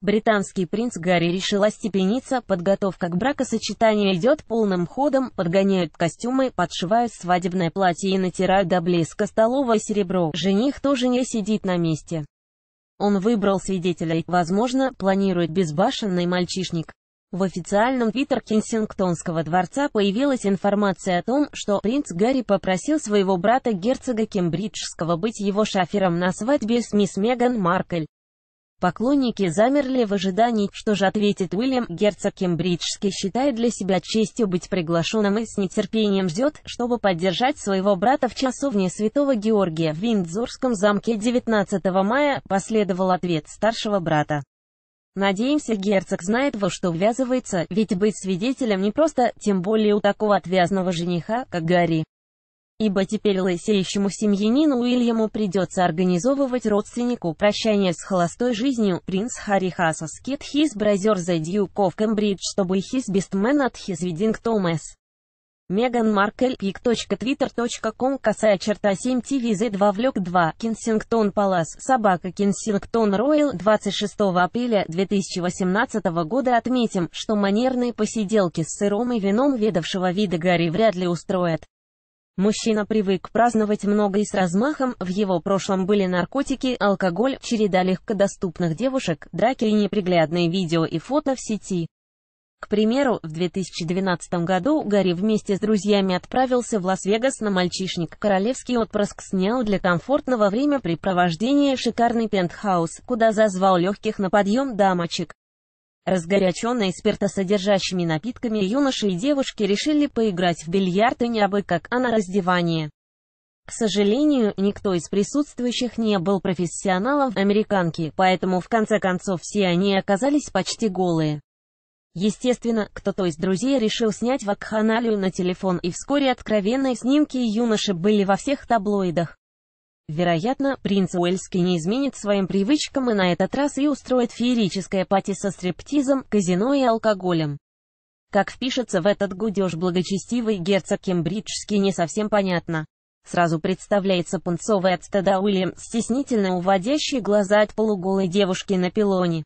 Британский принц Гарри решил остепениться, подготовка к бракосочетанию идет полным ходом, подгоняют костюмы, подшивают свадебное платье и натирают до блеска столовое серебро. Жених тоже не сидит на месте. Он выбрал свидетелей, возможно, планирует безбашенный мальчишник. В официальном твиттер Кенсингтонского дворца появилась информация о том, что принц Гарри попросил своего брата герцога Кембриджского быть его шафером на свадьбе с мисс Меган Маркель. Поклонники замерли в ожидании, что же ответит Уильям Герцог Кембриджский, считает для себя честью быть приглашенным и с нетерпением ждет, чтобы поддержать своего брата в часовне Святого Георгия в Виндзорском замке 19 мая, последовал ответ старшего брата. Надеемся, герцог знает, во что ввязывается, ведь быть свидетелем непросто, тем более у такого отвязного жениха, как Гарри ибо теперь лысеющему семьянину Уильяму придется организовывать родственнику прощание с холостой жизнью, принц Харри Хасас Кит His Brother The Duke of Cambridge, чтобы His Bestman at His Wedding Thomas. Меган Маркель, пик.твиттер.ком, косая черта 7 tvz 2 влек 2, Кенсингтон Палас, собака Кенсингтон Ройл, 26 апреля 2018 года отметим, что манерные посиделки с сыром и вином ведавшего вида Гарри вряд ли устроят. Мужчина привык праздновать много и с размахом, в его прошлом были наркотики, алкоголь, череда легкодоступных девушек, драки и неприглядные видео и фото в сети. К примеру, в 2012 году Гарри вместе с друзьями отправился в Лас-Вегас на мальчишник. Королевский отпрыск снял для комфортного времяпрепровождения шикарный пентхаус, куда зазвал легких на подъем дамочек. Разгоряченные спиртосодержащими напитками юноши и девушки решили поиграть в бильярд и не абы как, а на раздевание. К сожалению, никто из присутствующих не был профессионалом американки, поэтому в конце концов все они оказались почти голые. Естественно, кто-то из друзей решил снять вакханалию на телефон и вскоре откровенные снимки юноши были во всех таблоидах. Вероятно, принц Уэльский не изменит своим привычкам и на этот раз и устроит феерическое пати со стриптизом, казино и алкоголем. Как впишется в этот гудеж благочестивый герцог кембриджский не совсем понятно. Сразу представляется пунцовый от стыда Уильям, стеснительно уводящий глаза от полуголой девушки на пилоне.